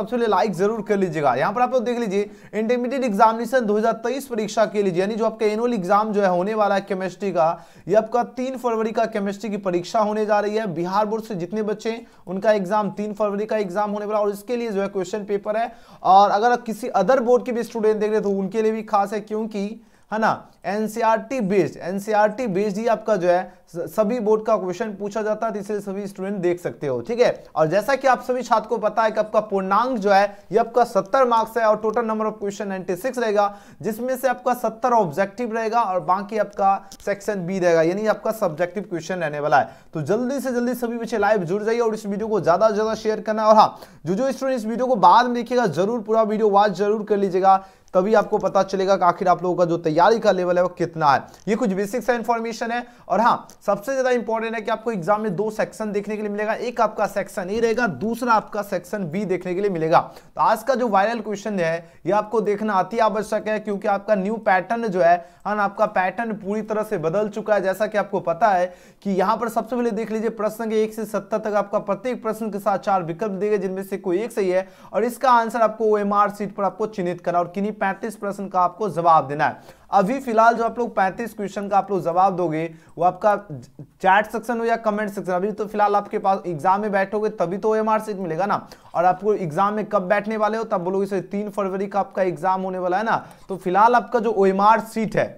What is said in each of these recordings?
सबसे पहले लाइक जरूर कर लीजिएगा यहाँ पर आप लोग देख लीजिए इंटरमीडिएट एग्जामिनेशन 2023 परीक्षा के लिए यानी जो आपका एनुअल एग्जाम जो है होने वाला है केमिस्ट्री का ये आपका तीन फरवरी का केमिस्ट्री की परीक्षा होने जा रही है बिहार बोर्ड से जितने बच्चे हैं उनका एग्जाम तीन फरवरी का एग्जाम होने वाला और इसके लिए जो है क्वेश्चन पेपर है और अगर किसी अदर बोर्ड के भी स्टूडेंट देख रहे तो उनके लिए भी खास है क्योंकि है ना एनसीईआरटी बेस्ड एनसीईआरटी बेस्ड ही आपका जो है सभी बोर्ड का क्वेश्चन पूछा जाता है तो इसलिए सभी स्टूडेंट देख सकते हो ठीक है और जैसा कि आप सभी छात्र को पता है कि आपका पूर्णांक जो है ये आपका सत्तर मार्क्स है और टोटल नंबर ऑफ क्वेश्चन 96 रहेगा जिसमें से आपका सत्तर ऑब्जेक्टिव रहेगा और बाकी आपका सेक्शन बी रहेगा यानी आपका सब्जेक्टिव क्वेश्चन रहने वाला है तो जल्दी से जल्दी सभी बच्चे लाइव जुड़ जाइए और इस वीडियो को ज्यादा से ज्यादा शेयर करना और हाँ जो जो स्टूडेंट इस वीडियो को बाद में देखिएगा जरूर पूरा वीडियो वॉच जरूर कर लीजिएगा तभी आपको पता चलेगा कि आखिर आप लोगों का जो तैयारी का लेवल है वो कितना है ये कुछ बेसिक सा इन्फॉर्मेशन है और हाँ सबसे ज्यादा इंपॉर्टेंट है कि आपको एग्जाम में दो सेक्शन देखने के लिए मिलेगा एक आपका सेक्शन ए रहेगा दूसरा आपका सेक्शन बी देखने के लिए मिलेगा तो आज का जो वायरल क्वेश्चन है ये आपको देखना अति आवश्यक है क्योंकि आपका न्यू पैटर्न जो है हाँ आपका पैटर्न पूरी तरह से बदल चुका है जैसा कि आपको पता है कि यहाँ पर सबसे पहले देख लीजिए प्रश्न के एक से सत्तर तक आपका प्रत्येक प्रश्न के साथ चार विकल्प देगा जिनमें से कोई एक सही है और इसका आंसर आपको ओ सीट पर आपको चिन्हित करना और किन्हीं पैंतीस प्रश्न का आपको जवाब देना है अभी फिलहाल जो आप लोग पैंतीस क्वेश्चन का आप लोग जवाब दोगे वो आपका चैट सेक्शन हो या कमेंट सेक्शन अभी तो फिलहाल आपके पास एग्जाम में बैठोगे तभी तो एम सीट मिलेगा ना और आपको एग्जाम में कब बैठने वाले हो तब बोलोगे तीन फरवरी का आपका एग्जाम होने वाला है ना तो फिलहाल आपका जो ओ सीट है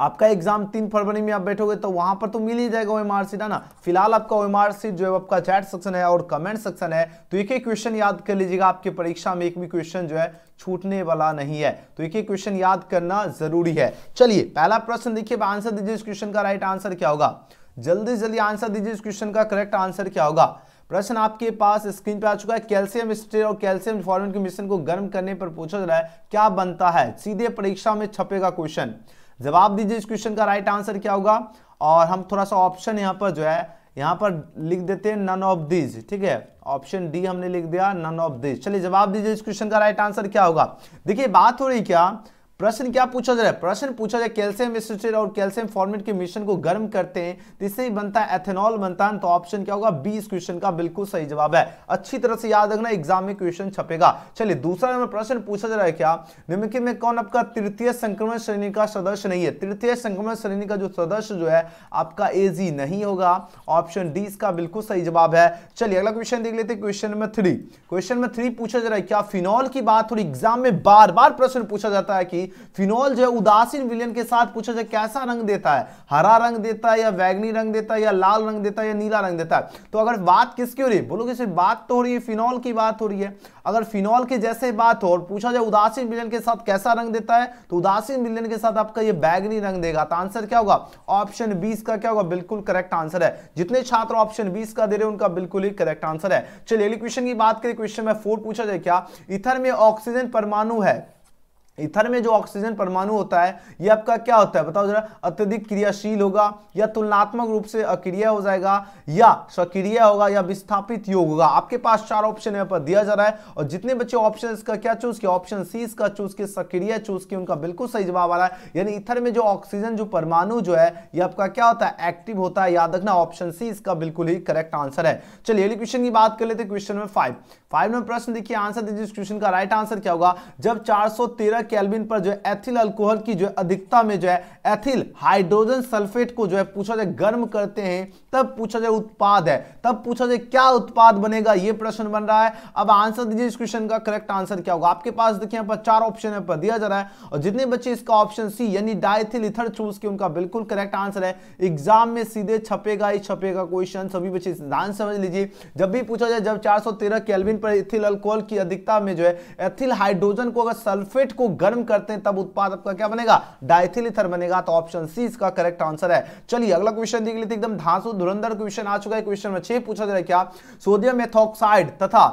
आपका एग्जाम तीन फरवरी में आप बैठोगे तो वहां पर तो मिल ही जाएगा ओ है ना फिलहाल आपका ओ जो है आपका चैट सेक्शन है और कमेंट सेक्शन है तो एक एक क्वेश्चन याद कर लीजिएगा आपकी परीक्षा में एक भी क्वेश्चन जो है छूटने वाला नहीं है तो एक एक क्वेश्चन याद करना जरूरी है चलिए पहला प्रश्न देखिए आंसर दीजिए इस क्वेश्चन का राइट आंसर क्या होगा जल्दी जल्दी आंसर दीजिए इस क्वेश्चन का करेक्ट आंसर क्या होगा प्रश्न आपके पास स्क्रीन पे आ चुका है कैल्शियम स्टेट और कैल्शियम फॉर्मेट के मिश्रण को गर्म करने पर पूछा जा रहा है क्या बनता है सीधे परीक्षा में छपेगा क्वेश्चन जवाब दीजिए इस क्वेश्चन का राइट आंसर क्या होगा और हम थोड़ा सा ऑप्शन यहाँ पर जो है यहाँ पर लिख देते हैं नन ऑफ दिज ठीक है ऑप्शन डी हमने लिख दिया नन ऑफ दिज चलिए जवाब दीजिए इस क्वेश्चन का राइट आंसर क्या होगा देखिए बात हो रही क्या प्रश्न क्या पूछा जा रहा है प्रश्न पूछा जाए कैल्शियम स्ट्रेट और कैल्शियम फॉर्मेट के मिश्रण को गर्म करते हैं जिससे ही बनता है एथेनॉल बनता है तो ऑप्शन क्या होगा बी इस क्वेश्चन का बिल्कुल सही जवाब है अच्छी तरह से याद रखना एग्जाम में क्वेश्चन छपेगा चलिए दूसरा नंबर प्रश्न पूछा जा रहा है क्या निम्नलिखित में कौन आपका तृतीय संक्रमण श्रेणी का सदस्य नहीं है तृतीय संक्रमण श्रेणी का जो सदस्य जो है आपका ए नहीं होगा ऑप्शन डी इसका बिल्कुल सही जवाब है चलिए अगला क्वेश्चन देख लेते question number three question number three पूछा जा रहा है क्या फिनॉल की बात थोड़ी एग्जाम में बार बार प्रश्न पूछा जाता है कि होगी फिनॉल जो है उदासीन विलियन के साथ पूछा जाए कैसा रंग देता है हरा रंग देता है या वैगनी रंग देता है या लाल रंग देता है या नीला रंग देता है तो अगर बात किसकी हो रही है बोलोगे सिर्फ बात तो हो रही है फिनॉल की बात हो रही है अगर फिनॉल के जैसे बात हो और पूछा जाए उदासीन विलियन के साथ कैसा रंग देता है तो उदासीन विलियन के साथ आपका ये बैगनी रंग देगा तो आंसर क्या होगा ऑप्शन बीस का क्या होगा बिल्कुल करेक्ट आंसर है जितने छात्र ऑप्शन बीस का दे रहे हैं उनका बिल्कुल ही करेक्ट आंसर है चलिए क्वेश्चन की बात करें क्वेश्चन में फोर पूछा जाए क्या इथर में ऑक्सीजन परमाणु है इथर में जो ऑक्सीजन परमाणु होता है ये आपका क्या होता है बताओ जरा अत्यधिक क्रियाशील होगा या तुलनात्मक रूप से अक्रिय हो जाएगा या सक्रिय होगा या विस्थापित योग होगा आपके पास चार ऑप्शन यहाँ पर दिया जा रहा है और जितने बच्चे ऑप्शन का क्या चूज किया ऑप्शन सी इसका चूज किया सक्रिय चूज किया उनका बिल्कुल सही जवाब आ रहा है यानी इथर में जो ऑक्सीजन जो परमाणु जो है ये आपका क्या होता है एक्टिव होता है याद रखना ऑप्शन सी इसका बिल्कुल ही करेक्ट आंसर है चलिए क्वेश्चन की बात कर लेते question number five five number प्रश्न देखिए आंसर दीजिए इस क्वेश्चन का राइट आंसर क्या होगा जब 413 केल्विन पर जो है एथिल अल्कोहल की जो अधिकता में जो है एथिल हाइड्रोजन सल्फेट को जो है पूछा जाए गर्म करते हैं तब पूछा जाए उत्पाद है तब पूछा जाए क्या उत्पाद बनेगा ये प्रश्न बन रहा है अब आंसर दीजिए इस क्वेश्चन का करेक्ट आंसर क्या होगा आपके पास देखिए यहाँ पर चार ऑप्शन यहाँ पर दिया जा रहा है और जितने बच्चे इसका ऑप्शन सी यानी डाइथिल इथर चूज किए उनका बिल्कुल करेक्ट आंसर है एग्जाम में सीधे छपेगा ही छपेगा क्वेश्चन सभी बच्चे ध्यान समझ लीजिए जब भी पूछा जाए जब चार सौ केल्विन पर एथिल अल्कोहल की अधिकता में जो है एथिल हाइड्रोजन को अगर सल्फेट को गर्म करते हैं तब उत्पाद आपका क्या बनेगा डाइथिल इथर बनेगा तो ऑप्शन सी इसका करेक्ट आंसर है चलिए अगला क्वेश्चन देख लेते एकदम धांसु धुरंधर क्वेश्चन आ चुका है क्वेश्चन में छह पूछा जा रहा है क्या सोडियम एथोक्साइड तथा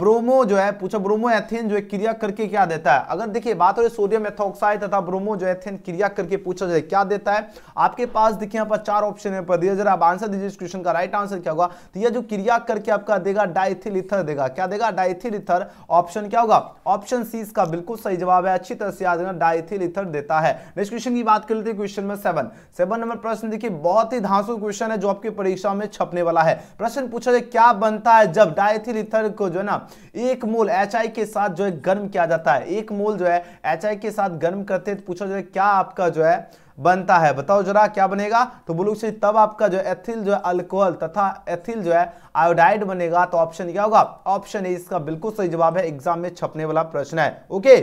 ब्रोमो जो है पूछा ब्रोमो एथेन जो है क्रिया करके क्या देता है अगर देखिए बात हो रही सोडियम एथोक्साइड तथा ब्रोमो जो एथेन क्रिया करके पूछा जाए क्या देता है आपके पास देखिए यहां पर चार ऑप्शन है पर दिया जरा आप आंसर दीजिए इस क्वेश्चन का राइट आंसर क्या होगा तो यह जो क्रिया करके आपका देगा डाइथिल इथर देगा क्या देगा देगा डाइथिल इथर ऑप्शन क्या होगा ऑप्शन सी इसका बिल्कुल सही जवाब है अच्छी तरह से याद रखना डाइथिल इथर देता है नेक्स्ट क्वेश्चन की बात कर लेते हैं question number seven seven number प्रश्न देखिए बहुत ही धांसु क्वेश्चन है जो आपकी परीक्षा में छपने वाला है प्रश्न पूछा जाए क्या बनता है जब डाइथिल इथर को जो है ना एक मोल एच के साथ जो है गर्म किया जाता है एक मोल जो है एच के साथ गर्म करते हैं तो पूछा जाए क्या आपका जो है बनता है बताओ जरा क्या बनेगा तो ब्लू तब आपका जो एथिल जो है अल्कोहल तथा एथिल जो है आयोडाइड बनेगा तो ऑप्शन क्या होगा ऑप्शन ए इसका बिल्कुल सही जवाब है एग्जाम में छपने वाला प्रश्न है ओके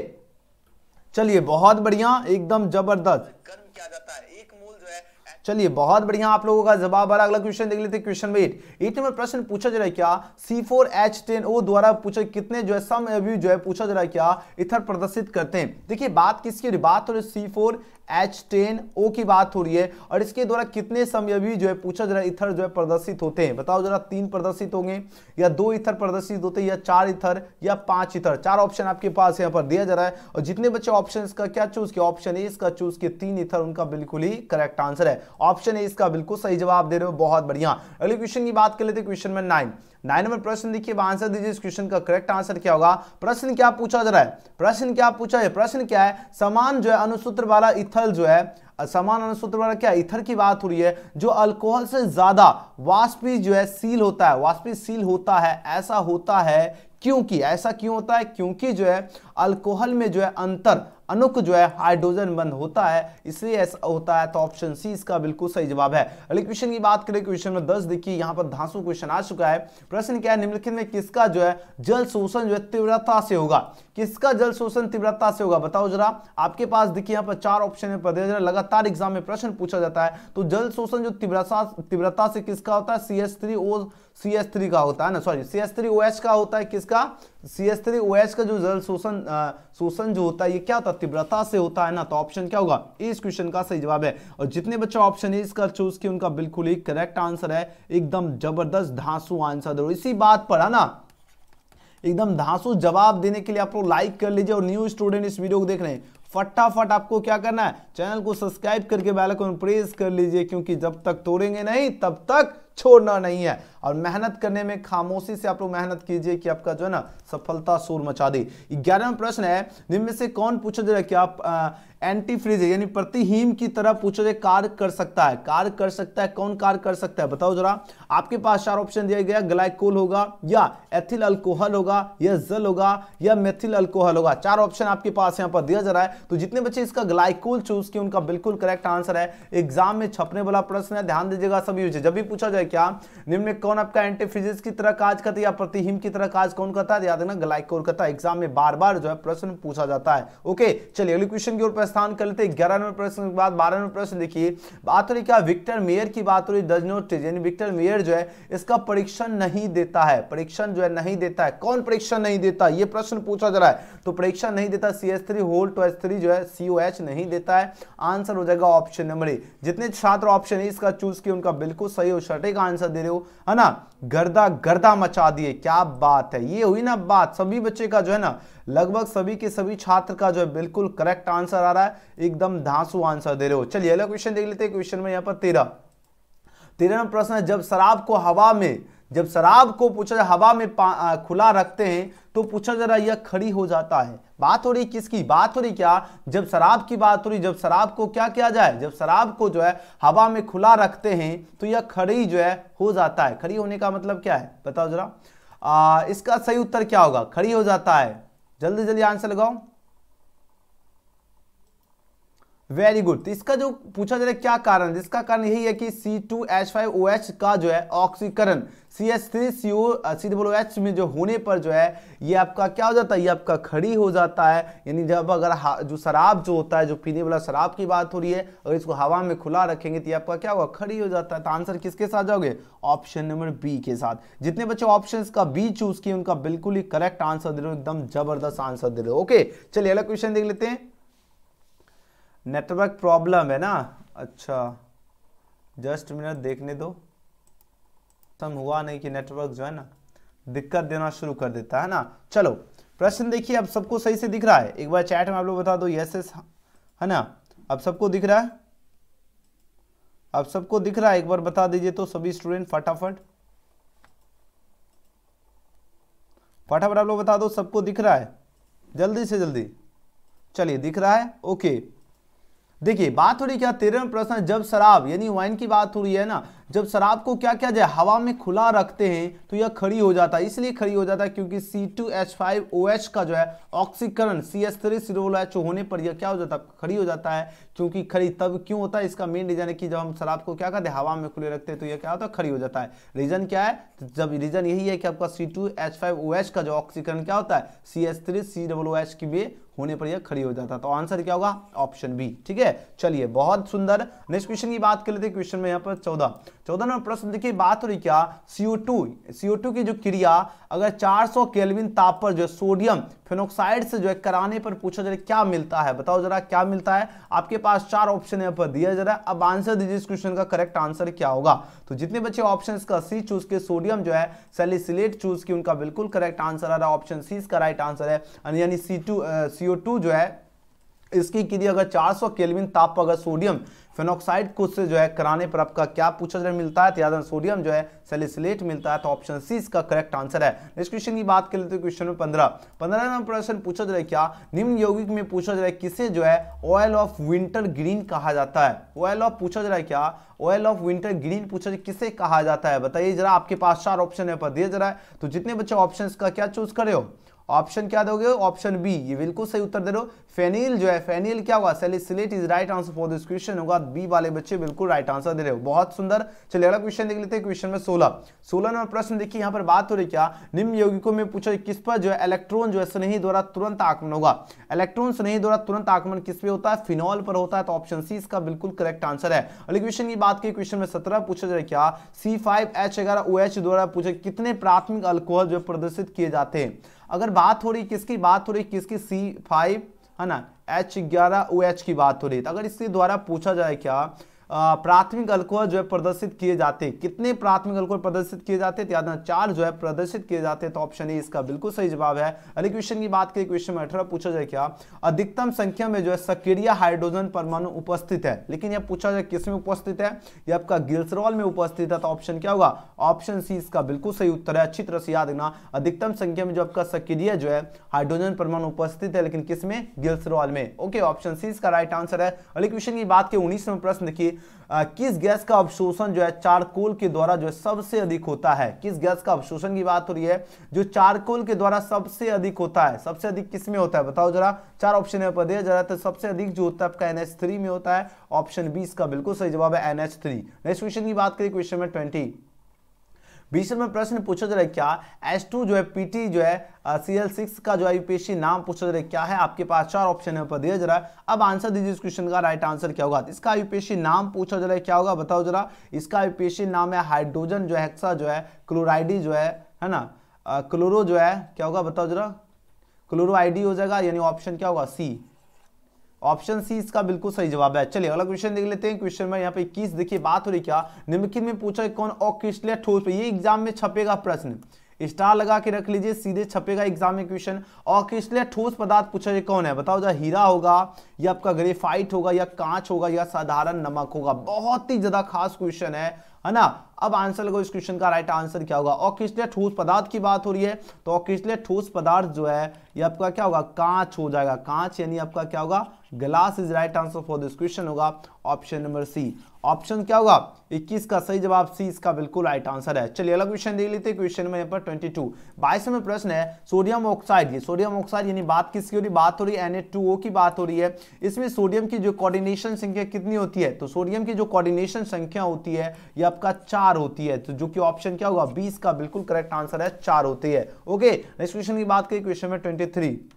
चलिए बहुत बढ़िया एकदम जबरदस्त चलिए बहुत बढ़िया आप लोगों का जवाब अलग अलग क्वेश्चन देख लेते question number eight eight number प्रश्न पूछा जा रहा है क्या C four H ten O द्वारा पूछे कितने जो है सम जो है पूछा जा रहा है क्या इथर प्रदर्शित करते हैं देखिए बात किसकी बात हो रही है C four H ten O की बात हो रही है और इसके द्वारा कितने समय भी जो है पूछा जरा इथर जो है प्रदर्शित होते हैं बताओ जरा तीन प्रदर्शित होंगे या दो इथर प्रदर्शित होते हैं या चार इथर या पांच इथर चार ऑप्शन आपके पास यहाँ पर दिया जा रहा है और जितने बच्चे ऑप्शन का क्या चूज किया ऑप्शन ए इसका चूज किया तीन इथर उनका बिल्कुल ही करेक्ट आंसर है ऑप्शन ए इसका बिल्कुल सही जवाब दे रहे हो बहुत बढ़िया अगले क्वेश्चन की बात कर लेते question number nine nine number प्रश्न देखिए आंसर दीजिए इस क्वेश्चन का करेक्ट आंसर क्या होगा प्रश्न क्या पूछा जा रहा है प्रश्न क्या पूछा है प्रश्न क्या है समान जो है अनुसूत्र वाला इथल जो है समान अनुसूत्र वाला क्या इथर की बात हो रही है जो अल्कोहल से ज्यादा वाष्पी जो है सील होता है वाष्पी सील होता है ऐसा होता है क्योंकि ऐसा क्यों होता है क्योंकि जो है अल्कोहल में जो है अंतर अनुक जो है हाइड्रोजन बंद होता है इसलिए ऐसा होता है तो ऑप्शन सी इसका बिल्कुल सही जवाब है अगले क्वेश्चन की बात करें क्वेश्चन नंबर दस देखिए यहाँ पर धांसु क्वेश्चन आ चुका है प्रश्न क्या है निम्नलिखित में किसका जो है जल शोषण जो है तीव्रता से होगा किसका जल शोषण तीव्रता से होगा बताओ जरा आपके पास देखिए यहाँ पर चार ऑप्शन है प्रदेश लगातार एग्जाम में प्रश्न पूछा जाता है तो जल शोषण जो तीव्रता तीव्रता से किसका होता है C S three O C S three का होता है ना sorry C S three O H का होता है किसका C S three O H का जो जल शोषण शोषण जो होता है ये क्या होता है तीव्रता से होता है ना तो ऑप्शन क्या होगा इस क्वेश्चन का सही जवाब है और जितने बच्चे ऑप्शन इसका चूज किए उनका बिल्कुल ही करेक्ट आंसर है एकदम जबरदस्त धांसू आंसर दो इसी बात पर है ना एकदम धांसू जवाब देने के लिए आप लोग लाइक कर लीजिए और न्यू स्टूडेंट इस वीडियो को देख रहे हैं फटाफट आपको क्या करना है चैनल को सब्सक्राइब करके बेल आइकन प्रेस कर लीजिए क्योंकि जब तक तोड़ेंगे नहीं तब तक छोड़ना नहीं है और मेहनत करने में खामोशी से आप लोग मेहनत कीजिए कि आपका जो है ना सफलता शोर मचा दे ग्यारहवा प्रश्न है निम्न से कौन पूछा जा रहा है कि आप आ, एंटी फ्रीज यानी प्रतिहिम की तरह पूछा जाए कार्य कर सकता है कार्य कर सकता है कौन कार्य कर सकता है बताओ जरा आपके पास चार ऑप्शन दिया गया ग्लाइकोल होगा या एथिल अल्कोहल होगा या जल होगा या मेथिल अल्कोहल होगा चार ऑप्शन आपके पास यहाँ पर दिया जा रहा है तो जितने बच्चे इसका ग्लाइकोल चूज किए उनका बिल्कुल करेक्ट आंसर है एग्जाम में छपने वाला प्रश्न है ध्यान दीजिएगा सभी जब भी पूछा जाए क्या निम्न कौन कौन आपका एंटीफिजिक्स की तरह काज करता है या प्रतिहिम की तरह काज कौन करता है याद रखना ग्लाइकोर करता है एग्जाम में बार बार जो है प्रश्न पूछा जाता है ओके चलिए अगले क्वेश्चन की ओर प्रस्थान कर लेते हैं ग्यारह नंबर प्रश्न के बाद बारह नंबर प्रश्न देखिए बात हो रही क्या विक्टर मेयर की बात हो रही डज नॉट टीच यानी विक्टर मेयर जो है इसका परीक्षण नहीं देता है परीक्षण जो है नहीं देता है कौन परीक्षण नहीं देता ये प्रश्न पूछा जा रहा है तो परीक्षा नहीं देता C S three whole two S three जो है सी ओ एच नहीं देता है आंसर हो जाएगा ऑप्शन नंबर ए जितने छात्र ऑप्शन है इसका चूज किए उनका बिल्कुल सही और सटीक आंसर दे रहे हो है ना ना गर्दा गर्दा मचा दिए क्या बात है ये हुई ना बात सभी बच्चे का जो है ना लगभग सभी के सभी छात्र का जो है बिल्कुल करेक्ट आंसर आ रहा है एकदम धांसू आंसर दे रहे हो चलिए अगला क्वेश्चन देख लेते हैं क्वेश्चन में यहां पर तेरह तेरह नंबर प्रश्न है जब शराब को हवा में जब शराब को पूछा जाए हवा में आ, खुला रखते हैं तो पूछा जा रहा यह खड़ी हो जाता है बात हो रही किसकी बात हो रही क्या जब शराब की बात हो रही जब शराब को क्या किया जाए जब शराब को जो है हवा में खुला रखते हैं तो यह खड़ी जो है हो जाता है खड़ी होने का मतलब क्या है बताओ जरा इसका सही उत्तर क्या होगा खड़ी हो जाता है जल्दी जल्दी आंसर लगाओ वेरी गुड तो इसका जो पूछा जा रहा है क्या कारण इसका कारण यही है कि C two H five O H का जो है ऑक्सीकरण C H three C O C double H में जो होने पर जो है ये आपका क्या हो जाता है ये आपका खड़ी हो जाता है यानी जब अगर जो शराब जो होता है जो पीने वाला शराब की बात हो रही है अगर इसको हवा में खुला रखेंगे तो ये आपका क्या होगा खड़ी हो जाता है तो आंसर किसके साथ जाओगे ऑप्शन नंबर बी के साथ जितने बच्चे ऑप्शन का बी चूज किए उनका बिल्कुल ही करेक्ट आंसर दे रहे हो एकदम जबरदस्त आंसर दे रहे हो ओके चलिए अगला क्वेश्चन देख लेते हैं नेटवर्क प्रॉब्लम है ना अच्छा जस्ट मिनट देखने दो सम हुआ नहीं कि नेटवर्क जो है ना दिक्कत देना शुरू कर देता है ना चलो प्रश्न देखिए अब सबको सही से दिख रहा है एक बार चैट में आप लोग बता दो यस एस है ना अब सबको दिख रहा है अब सबको दिख रहा है एक बार बता दीजिए तो सभी स्टूडेंट फटाफट फटाफट आप लोग बता दो सबको दिख रहा है जल्दी से जल्दी चलिए दिख रहा है ओके देखिए बात हो रही क्या तेरहवें प्रश्न जब शराब यानी वाइन की बात हो रही है ना जब शराब को क्या क्या जाए हवा में खुला रखते हैं तो यह खड़ी हो जाता है इसलिए खड़ी हो जाता है क्योंकि C2H5OH का जो है ऑक्सीकरण सी एस थ्री सिरोलएच होने पर यह क्या हो जाता है खड़ी हो जाता है क्योंकि खड़ी तब क्यों होता है इसका मेन रीजन है कि जब हम शराब को क्या करते हैं हवा में खुले रखते हैं तो यह क्या होता है खड़ी हो जाता है रीजन क्या है तो जब रीजन यही है कि आपका सी का जो ऑक्सीकरण क्या होता है C S three C double H की में होने पर यह खड़ी हो जाता तो आंसर क्या होगा ऑप्शन बी ठीक है चलिए बहुत सुंदर नेक्स्ट क्वेश्चन की बात कर लेते हैं क्वेश्चन में यहाँ पर चौदह चौदह नंबर प्रश्न देखिए बात हो रही क्या सीओ टू की जो क्रिया अगर 400 केलविन ताप पर जो सोडियम फेनोक्साइड से जो है कराने पर पूछा जरा क्या मिलता है बताओ जरा क्या मिलता है आपके पास चार ऑप्शन यहाँ पर दिया जा रहा है अब आंसर दीजिए इस क्वेश्चन का करेक्ट आंसर क्या होगा तो जितने बच्चे ऑप्शन का सी चूज के सोडियम जो है सेलिसिलेट चूज की उनका बिल्कुल करेक्ट आंसर आ रहा है ऑप्शन सी इसका राइट आंसर है यानी सी टू CO2 जो है इसकी की अगर 400 सौ केलविन ताप पर अगर सोडियम फेनोक्साइड को से जो है कराने पर आपका क्या पूछा जाए मिलता है तो याद सोडियम जो है सेलिसलेट मिलता है तो ऑप्शन सी इसका करेक्ट आंसर है नेक्स्ट क्वेश्चन की बात कर लेते हैं क्वेश्चन में पंद्रह पंद्रह नंबर प्रश्न पूछा जाए क्या निम्न यौगिक में पूछा जाए किसे जो है ऑयल ऑफ विंटर ग्रीन कहा जाता है ऑयल ऑफ पूछा जाए क्या ऑयल ऑफ विंटर ग्रीन पूछा जाए किसे कहा जाता है बताइए जरा आपके पास चार ऑप्शन है पर दिए जरा तो जितने बच्चे ऑप्शन का क्या चूज करे हो ऑप्शन क्या दोगे ऑप्शन बी ये बिल्कुल सही उत्तर दे हो फेनिल जो है फेनिल क्या हुआ salicylate is right answer for this question होगा बी वाले बच्चे बिल्कुल राइट आंसर दे रहे हो बहुत सुंदर चलिए अगला क्वेश्चन देख लेते हैं क्वेश्चन में सोलह सोलह नंबर प्रश्न देखिए यहाँ पर बात हो रही क्या निम्न यौगिकों में पूछा किस पर जो है इलेक्ट्रॉन जो है स्नेही द्वारा तुरंत आक्रमण होगा इलेक्ट्रॉन स्नेही द्वारा तुरंत आक्रमण किस पे होता है फिनॉल पर होता है तो ऑप्शन सी इसका बिल्कुल करेक्ट आंसर है अगले क्वेश्चन की बात की क्वेश्चन में सत्रह पूछा जाए क्या सी फाइव एच एच द्वारा पूछे कितने प्राथमिक अल्कोहल जो प्रदर्शित किए जाते हैं अगर बात हो रही किसकी बात हो रही किसकी सी फाइव है ना एच ग्यारह ओ एच की बात हो रही है तो अगर इसके द्वारा पूछा जाए क्या प्राथमिक अल्कोहल जो है प्रदर्शित किए जाते कितने प्राथमिक अल्कोहल प्रदर्शित किए जाते तो याद ना चार जो है प्रदर्शित किए जाते तो ऑप्शन ए इसका बिल्कुल सही जवाब है अगले क्वेश्चन की बात करें क्वेश्चन अठारह पूछा जाए क्या अधिकतम संख्या में जो है सक्रिय हाइड्रोजन परमाणु उपस्थित है लेकिन यह पूछा जाए किसमें उपस्थित है यह आपका गिल्सरॉल में उपस्थित है तो ऑप्शन क्या होगा ऑप्शन सी इसका बिल्कुल सही उत्तर है अच्छी तरह से याद रखना अधिकतम संख्या में जो आपका सक्रिय जो है हाइड्रोजन परमाणु उपस्थित है लेकिन किसमें में गिल्सरॉल में ओके ऑप्शन सी इसका राइट आंसर है अगले क्वेश्चन की बात के में प्रश्न देखिए आ, किस गैस का अवशोषण जो है चारकोल के द्वारा जो है सबसे अधिक होता है किस गैस का अवशोषण की बात हो रही है जो चारकोल के द्वारा सबसे अधिक होता है सबसे अधिक किस में होता है बताओ जरा चार ऑप्शन है पर दिया जरा तो सबसे अधिक जो होता है आपका एनएच में होता है ऑप्शन बी इसका बिल्कुल सही जवाब है एनएच नेक्स्ट क्वेश्चन की बात करें क्वेश्चन नंबर ट्वेंटी बीच में प्रश्न पूछा जा रहा है क्या एस टू जो है पीटी जो है सी एल सिक्स का जो है यूपीएससी नाम पूछा जा रहा है क्या है आपके पास चार ऑप्शन है पर दिया जा रहा है अब आंसर दीजिए इस क्वेश्चन का राइट आंसर क्या होगा इसका यूपीएससी नाम पूछा जा रहा है क्या होगा बताओ जरा इसका यूपीएससी नाम है हाइड्रोजन जो है जो है क्लोराइडी जो है है ना क्लोरो जो है क्या होगा बताओ जरा क्लोरो आईडी हो जाएगा यानी ऑप्शन क्या होगा सी ऑप्शन सी इसका बिल्कुल सही जवाब है चलिए अगला क्वेश्चन देख लेते हैं क्वेश्चन में यहाँ पे इक्कीस देखिए बात हो रही क्या निम्नलिखित में पूछा कौन ऑक्रिस्टलिया ठोस पर ये एग्जाम में छपेगा प्रश्न स्टार लगा के रख लीजिए सीधे छपेगा एग्जाम में क्वेश्चन और इसलिए ठोस पदार्थ पूछा जाए कौन है बताओ जरा हीरा होगा या आपका ग्रेफाइट होगा या कांच होगा या साधारण नमक होगा बहुत ही ज्यादा खास क्वेश्चन है है ना अब आंसर लगो इस क्वेश्चन का राइट आंसर क्या होगा और किसलिए ठोस पदार्थ की बात हो रही है तो किसलिए ठोस पदार्थ जो है ये आपका क्या होगा कांच हो जाएगा कांच यानी आपका क्या होगा glass is right answer for this question होगा ऑप्शन नंबर सी ऑप्शन क्या होगा 21 का सही जवाब सी इसका बिल्कुल राइट आंसर है चलिए अलग क्वेश्चन देख लेते हैं क्वेश्चन नंबर यहाँ पर 22 बाईस में प्रश्न है सोडियम ऑक्साइड ये सोडियम ऑक्साइड यानी बात किसकी हो रही बात हो रही है एन की बात हो रही है इसमें सोडियम की जो कोऑर्डिनेशन संख्या कितनी होती है तो सोडियम की जो कोऑर्डिनेशन संख्या होती है ये आपका चार होती है तो जो कि ऑप्शन क्या होगा बीस का बिल्कुल करेक्ट आंसर है चार होती है ओके नेक्स्ट क्वेश्चन की बात करें क्वेश्चन में ट्वेंटी 23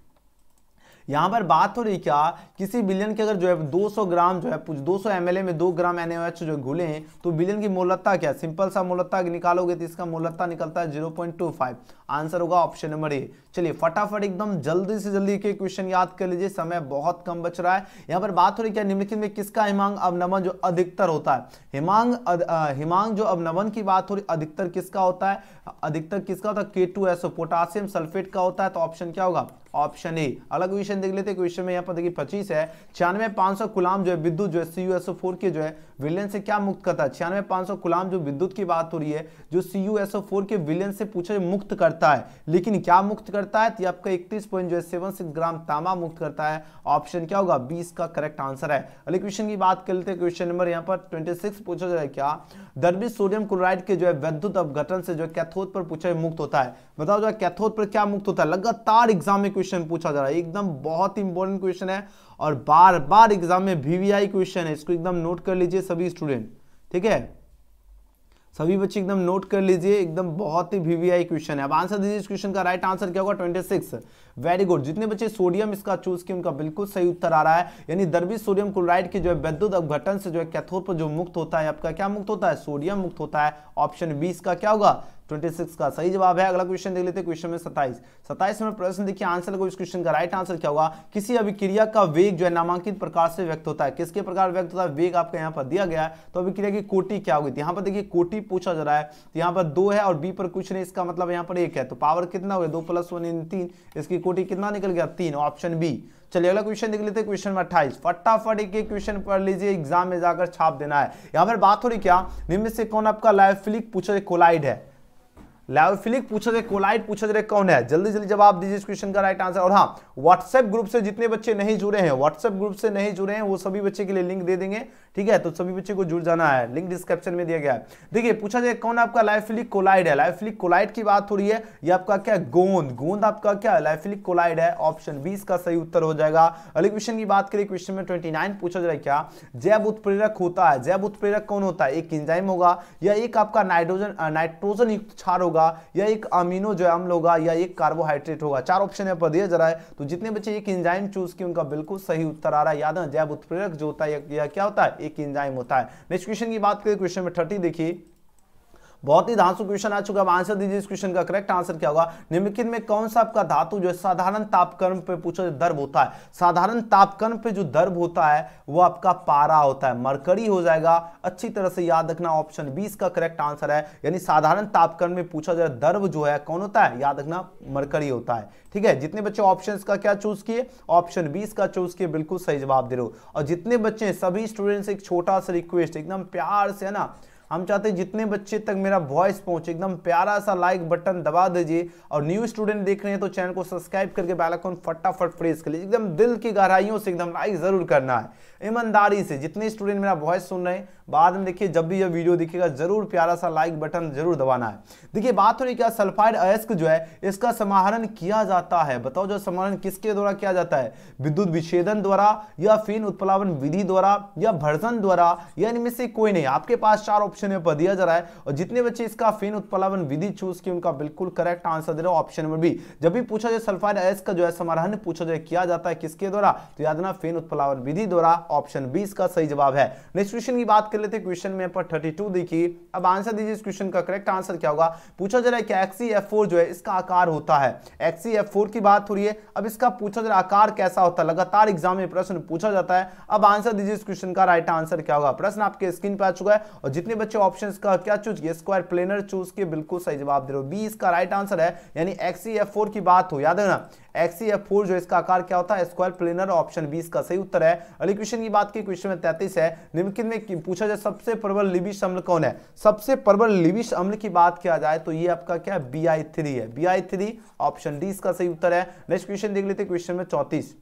यहां पर बात हो रही क्या किसी बिलियन के अगर जो है 200 ग्राम जो है दो सौ एम में दो ग्राम एन जो घुले हैं तो बिलियन की मूलता क्या सिंपल सा मूलता निकालोगे तो इसका मोलता निकलता है जीरो आंसर होगा ऑप्शन नंबर ए चलिए फटाफट एकदम जल्दी से जल्दी के क्वेश्चन याद कर लीजिए समय बहुत कम बच रहा है यहाँ पर बात हो रही क्या निम्नलिखित में किसका हिमांग अवनमन जो अधिकतर होता है हिमांग हिमांग जो अवनमन की बात हो रही अधिकतर किसका होता है अधिकतर किसका होता है के पोटासियम सल्फेट का होता है तो ऑप्शन क्या होगा ऑप्शन ए अलग क्वेश्चन देख लेते क्वेश्चन में यहाँ पर देखिए पच्चीस है छियानवे पांच सौ गुलाम जो है विद्युत जो है सी यूएसओ फोर के जो है विलियन से क्या मुक्त करता है छियानवे पांच सौ गुलाम जो विद्युत की बात हो रही है जो सी यूएसओ फोर के विलियन से पूछा मुक्त करता है लेकिन क्या मुक्त करता है तो आपका इकतीस पॉइंट जो है सेवन सिक्स ग्राम तामा मुक्त करता है ऑप्शन क्या होगा बीस का करेक्ट आंसर है अलग क्वेश्चन की बात कर लेते क्वेश्चन नंबर यहाँ पर ट्वेंटी सिक्स पूछा जाए क्या दर्बी सोडियम क्लोराइड के जो है विद्युत अवघटन से जो है कैथोद पर पूछा मुक्त होता है बताओ जो कैथोड पर क्या मुक्त होता है लगातार एग्जाम में क्वेश्चन पूछा जा रहा है एकदम बहुत इंपॉर्टेंट क्वेश्चन है और बार बार एग्जाम में वीवीआई क्वेश्चन है इसको एकदम नोट कर लीजिए सभी स्टूडेंट ठीक है सभी बच्चे एकदम नोट कर लीजिए एकदम बहुत ही वीवीआई क्वेश्चन है अब आंसर दीजिए इस क्वेश्चन का राइट आंसर क्या होगा 26 वेरी गुड जितने बच्चे सोडियम इसका चूज किए उनका बिल्कुल सही उत्तर आ रहा है यानी दरबी सोडियम क्लोराइड के जो है वैद्युत अवघटन से जो है कैथोड पर जो मुक्त होता है आपका क्या मुक्त होता है सोडियम मुक्त होता है ऑप्शन बी इसका क्या होगा 26 का सही जवाब है अगला क्वेश्चन देख लेते हैं क्वेश्चन में 27 27 में प्रश्न देखिए आंसर को इस क्वेश्चन का राइट आंसर क्या होगा किसी अभिक्रिया का वेग जो है नामांकित प्रकार से व्यक्त होता है किसके प्रकार व्यक्त होता है वेग आपका यहाँ पर दिया गया है तो अभिक्रिया की कोटी क्या होगी तो यहाँ पर देखिए कोटी पूछा जा रहा है तो यहाँ पर दो है और बी पर कुछ नहीं इसका मतलब यहाँ पर एक है तो पावर कितना हुआ दो प्लस वन इन तीन इसकी कोटी कितना निकल गया तीन ऑप्शन बी चलिए अगला क्वेश्चन देख लेते हैं क्वेश्चन नंबर अट्ठाईस फटाफट एक एक क्वेश्चन पढ़ लीजिए एग्जाम में जाकर छाप देना है यहाँ पर बात हो रही क्या निम्न से कौन आपका लाइफिलिक पूछा कोलाइड है लाइफिलिक पूछा जाए कोलाइट पूछा जाए कौन है जल्दी जल्दी जवाब दीजिए इस क्वेश्चन का राइट आंसर और हाँ व्हाट्सएप ग्रुप से जितने बच्चे नहीं जुड़े हैं व्हाट्सएप ग्रुप से नहीं जुड़े हैं वो सभी बच्चे के लिए लिंक दे देंगे ठीक है तो सभी बच्चे को जुड़ जाना है लिंक डिस्क्रिप्शन में दिया गया है देखिए पूछा जाए कौन आपका लाइफिलिक कोलाइड है लाइफिलिक कोलाइड की बात हो रही है ये आपका क्या गोंद गोंद आपका क्या लाइफिलिक कोलाइड है ऑप्शन बीस का सही उत्तर हो जाएगा अगले क्वेश्चन की बात करिए क्वेश्चन में ट्वेंटी पूछा जाए क्या जैव उत्प्रेरक होता है जैव उत्प्रेरक कौन होता है एक इंजाइम होगा या एक आपका नाइट्रोजन नाइट्रोजन युक्त क्षार होगा होगा या एक अमीनो जैम होगा या एक कार्बोहाइड्रेट होगा चार ऑप्शन यहाँ पर दिया जा रहा है तो जितने बच्चे एक इंजाइम चूज किए उनका बिल्कुल सही उत्तर आ रहा है याद है जैव उत्प्रेरक जो होता है या क्या होता है एक इंजाइम होता है नेक्स्ट क्वेश्चन की बात करें क्वेश्चन में थर्टी देखिए बहुत ही धांसु क्वेश्चन आ चुका है आंसर दीजिए इस क्वेश्चन का करेक्ट आंसर क्या होगा निम्नलिखित में कौन सा आपका धातु जो है साधारण तापक्रम पे पूछो दर्भ होता है साधारण तापक्रम पे जो दर्भ होता है वो आपका पारा होता है मरकरी हो जाएगा अच्छी तरह से याद रखना ऑप्शन बी इसका करेक्ट आंसर है यानी साधारण तापक्रम में पूछा जाए दर्भ जो है कौन होता है याद रखना मरकरी होता है ठीक है जितने बच्चे ऑप्शन का क्या चूज किए ऑप्शन बीस का चूज किए बिल्कुल सही जवाब दे रहे हो और जितने बच्चे सभी स्टूडेंट्स एक छोटा सा रिक्वेस्ट एकदम प्यार से है ना हम चाहते हैं जितने बच्चे तक मेरा वॉइस पहुंचे एकदम प्यारा सा लाइक बटन दबा दीजिए और न्यू स्टूडेंट देख रहे हैं तो चैनल को सब्सक्राइब करके बेलाइकॉन फटाफट प्रेस कर लीजिए एकदम दिल की गहराइयों से एकदम लाइक जरूर करना है ईमानदारी से जितने स्टूडेंट मेरा वॉइस सुन रहे हैं बाद में देखिए जब भी यह वीडियो दिखेगा जरूर प्यारा सा लाइक बटन जरूर दबाना है देखिए बात हो रही क्या सल्फाइड अयस्क जो है इसका समाहरण किया जाता है बताओ जो समाहरण किसके द्वारा किया जाता है विद्युत विच्छेदन द्वारा या फिन उत्पलावन विधि द्वारा या भर्जन द्वारा या इनमें से कोई नहीं आपके पास चार ऑप्शन यहाँ पर दिया जा रहा है और जितने बच्चे इसका फेन उत्पलावन विधि चूज की उनका बिल्कुल करेक्ट आंसर दे रहे हो ऑप्शन नंबर बी जब भी पूछा जाए सल्फाइड एस का जो है समाधान पूछा जाए किया जाता है किसके द्वारा तो याद ना फेन उत्पलावन विधि द्वारा ऑप्शन बी इसका सही जवाब है नेक्स्ट क्वेश्चन की बात कर लेते क्वेश्चन में पर थर्टी टू देखिए अब आंसर दीजिए इस क्वेश्चन का करेक्ट आंसर क्या होगा पूछा जा रहा है कि एक्सी एफ जो है इसका आकार होता है एक्सी एफ की बात हो रही है अब इसका पूछा जा रहा आकार कैसा होता है लगातार एग्जाम में प्रश्न पूछा जाता है अब आंसर दीजिए इस क्वेश्चन का राइट आंसर क्या होगा प्रश्न आपके स्क्रीन पर आ चुका है और जितने बच्चों ऑप्शन का क्या चूज किया स्क्वायर प्लेनर चूज किया बिल्कुल सही जवाब दे रहे हो बी इसका राइट आंसर है यानी एक्सी एफ फोर की बात हो याद है ना एक्सी एफ जो इसका आकार क्या होता है स्क्वायर प्लेनर ऑप्शन बी इसका सही उत्तर है अली क्वेश्चन की बात की क्वेश्चन में तैतीस है निम्नलिखित में पूछा जाए सबसे प्रबल लिबिश अम्ल कौन है सबसे प्रबल लिबिश अम्ल की बात किया जाए तो ये आपका क्या बी आई थ्री है B I three option D इसका सही उत्तर है नेक्स्ट क्वेश्चन देख लेते क्वेश्चन में चौतीस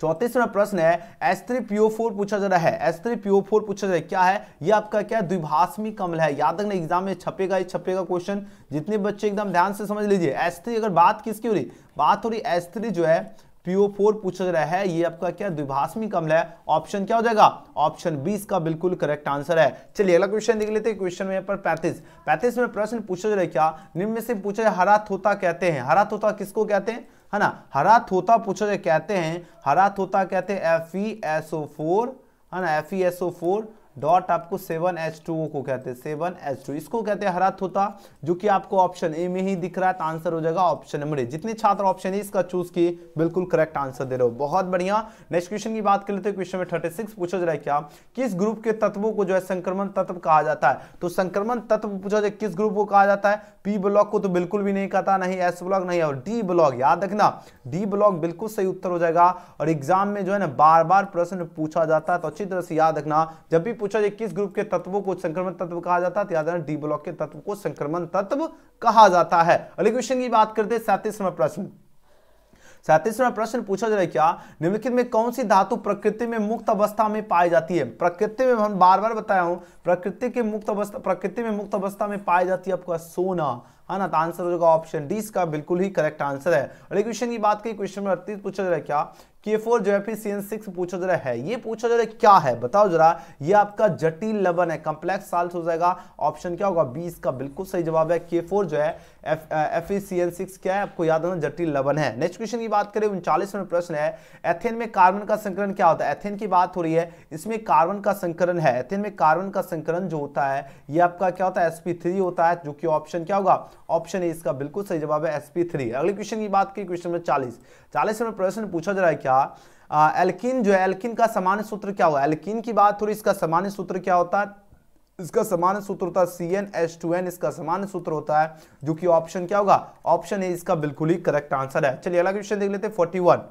चौतीसवा प्रश्न है एस थ्री पीओ फोर पूछा जा रहा है एस थ्री पीओ फोर पूछा जा रहा है क्या है ये आपका क्या द्विभाषमी कमल है याद रखना एग्जाम में छपेगा ही छपेगा क्वेश्चन जितने बच्चे एकदम ध्यान से समझ लीजिए एस थ्री अगर बात किसकी हो रही बात हो रही एस थ्री जो है पीओ फोर पूछा जा रहा है ये आपका क्या द्विभाषमी कमल है ऑप्शन क्या हो जाएगा ऑप्शन बी इसका बिल्कुल करेक्ट आंसर है चलिए अगला क्वेश्चन देख लेते हैं क्वेश्चन में पर पैंतीस पैंतीस में प्रश्न पूछा जा रहा है क्या निम्न से पूछा हरा थोता कहते हैं हरा थोता किसको कहते हैं है ना हरा थोता पूछा जाए कहते हैं हरा थोता कहते हैं F E S O four है ना F E S O four dot आपको सेवन एच टू को कहते हैं सेवन एच टू इसको कहते हैं हरा थोता जो कि आपको ऑप्शन ए में ही दिख रहा है तो आंसर हो जाएगा ऑप्शन नंबर ए जितने छात्र ऑप्शन है इसका चूज किए बिल्कुल करेक्ट आंसर दे रहे हो बहुत बढ़िया नेक्स्ट क्वेश्चन की बात कर लेते हैं क्वेश्चन में थर्टी सिक्स पूछा जा रहा है क्या किस ग्रुप के तत्वों को जो है संक्रमण तत्व कहा जाता है तो संक्रमण तत्व पूछा जाए किस ग्रुप को कहा जाता है पी ब्लॉक को तो बिल्कुल भी नहीं कहता नहीं एस ब्लॉक नहीं और डी ब्लॉक याद रखना डी ब्लॉक बिल्कुल सही उत्तर हो जाएगा और एग्जाम में जो है ना बार बार प्रश्न पूछा जाता है तो अच्छी तरह से याद रखना जब भी पूछा जाए किस ग्रुप के तत्वों को संक्रमण तत्व कहा जाता है तो याद रखना डी ब्लॉक के तत्व को संक्रमण तत्व कहा जाता है अगले क्वेश्चन की बात करते हैं सैंतीसवा प्रश्न सैंतीसवा प्रश्न पूछा जाए क्या निम्नलिखित में कौन सी धातु प्रकृति में मुक्त अवस्था में पाई जाती है प्रकृति में हम बार बार बताया हूं प्रकृति के मुक्त अवस्था प्रकृति में मुक्त अवस्था में पाई जाती है आपका सोना है हाँ ना तो आंसर हो जाएगा ऑप्शन डी इसका बिल्कुल ही करेक्ट आंसर है अगले क्वेश्चन की बात करें क्वेश्चन नंबर अड़तीस पूछा जा रहा है क्या के फोर जो है फिर सी एन सिक्स पूछो जरा है ये पूछो जरा क्या है बताओ जरा ये आपका जटिल लवन है कॉम्प्लेक्स साल्ट हो जाएगा ऑप्शन क्या होगा बी इसका बिल्कुल सही जवाब है के फोर जो है एफ ई एन सिक्स क्या है आपको याद होना जटिल लवन है नेक्स्ट क्वेश्चन की बात करें उनचालीस में प्रश्न है एथेन में कार्बन का संकरण क्या होता है एथेन की बात हो रही है इसमें कार्बन का संकरण है एथेन में कार्बन का संकरण जो होता है ये आपका क्या होता है एसपी थ्री होता है जो कि ऑप्शन क्या होगा ऑप्शन है इसका बिल्कुल सही जवाब है एसपी थ्री अगले क्वेश्चन की बात की क्वेश्चन नंबर चालीस चालीस में प्रश्न पूछा जा रहा है क्या एल्किन जो है एल्किन का सामान्य सूत्र क्या होगा एल्किन की बात हो रही इसका सामान्य सूत्र क्या होता है इसका समान सूत्र होता है C N H two N इसका समान सूत्र होता है जो कि ऑप्शन क्या होगा ऑप्शन ए इसका बिल्कुल ही करेक्ट आंसर है चलिए अगला क्वेश्चन देख लेते हैं फोर्टी वन